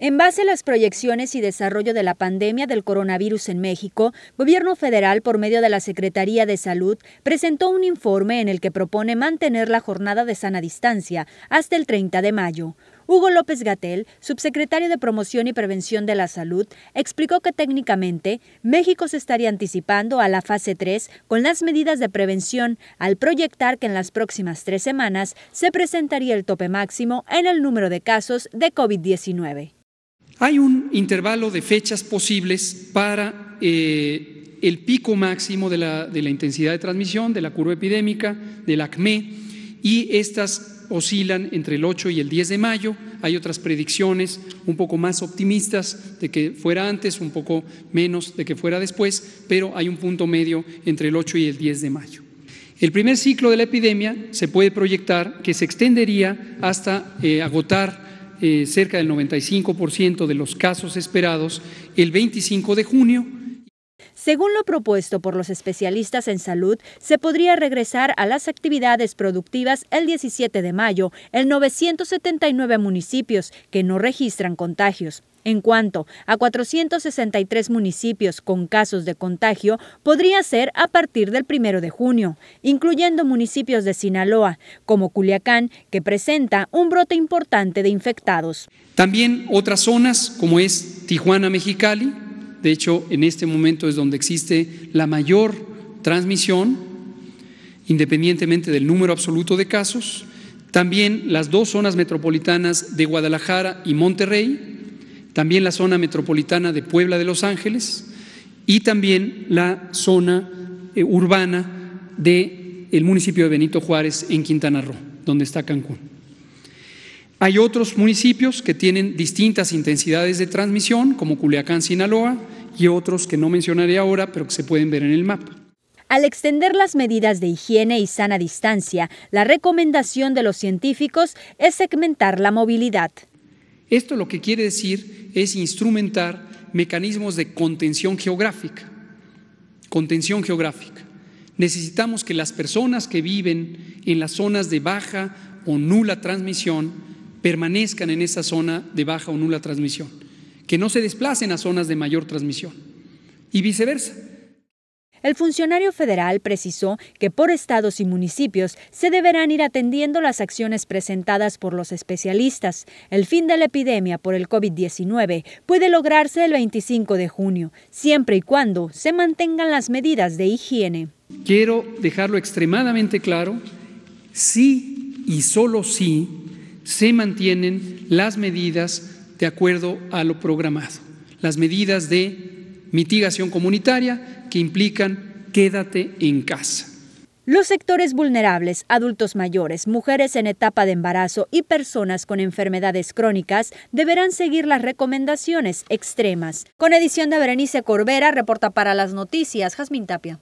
En base a las proyecciones y desarrollo de la pandemia del coronavirus en México, Gobierno Federal, por medio de la Secretaría de Salud, presentó un informe en el que propone mantener la jornada de sana distancia hasta el 30 de mayo. Hugo López Gatel, subsecretario de Promoción y Prevención de la Salud, explicó que técnicamente México se estaría anticipando a la fase 3 con las medidas de prevención al proyectar que en las próximas tres semanas se presentaría el tope máximo en el número de casos de COVID-19. Hay un intervalo de fechas posibles para eh, el pico máximo de la, intensidad de transmisión, de la curva epidémica, del ACME, y estas oscilan entre el 8 y el 10 de mayo. Hay otras predicciones un poco más optimistas de que fuera antes, un poco menos de que fuera después, pero hay un punto medio entre el 8 y el 10 de mayo. El primer ciclo de la epidemia se puede proyectar que se extendería hasta eh, agotar eh, cerca del 95% de los casos esperados el 25 de junio según lo propuesto por los especialistas en salud, se podría regresar a las actividades productivas el 17 de mayo en 979 municipios que no registran contagios. En cuanto a 463 municipios con casos de contagio, podría ser a partir del 1 de junio, incluyendo municipios de Sinaloa, como Culiacán, que presenta un brote importante de infectados. También otras zonas, como es Tijuana, Mexicali, de hecho, en este momento es donde existe la mayor transmisión, independientemente del número absoluto de casos. También las dos zonas metropolitanas de Guadalajara y Monterrey, también la zona metropolitana de Puebla de Los Ángeles y también la zona eh, urbana del el municipio de Benito Juárez en Quintana Roo, donde está Cancún. Hay otros municipios que tienen distintas intensidades de transmisión, como Culiacán, Sinaloa, y otros que no mencionaré ahora, pero que se pueden ver en el mapa. Al extender las medidas de higiene y sana distancia, la recomendación de los científicos es segmentar la movilidad. Esto lo que quiere decir es instrumentar mecanismos de contención geográfica. Contención geográfica. Necesitamos que las personas que viven en las zonas de baja o nula transmisión permanezcan en esa zona de baja o nula transmisión, que no se desplacen a zonas de mayor transmisión y viceversa. El funcionario federal precisó que por estados y municipios se deberán ir atendiendo las acciones presentadas por los especialistas. El fin de la epidemia por el COVID-19 puede lograrse el 25 de junio, siempre y cuando se mantengan las medidas de higiene. Quiero dejarlo extremadamente claro, sí y solo sí se mantienen las medidas de acuerdo a lo programado, las medidas de mitigación comunitaria que implican quédate en casa. Los sectores vulnerables, adultos mayores, mujeres en etapa de embarazo y personas con enfermedades crónicas deberán seguir las recomendaciones extremas. Con edición de Berenice Corbera, reporta para las noticias Jazmín Tapia.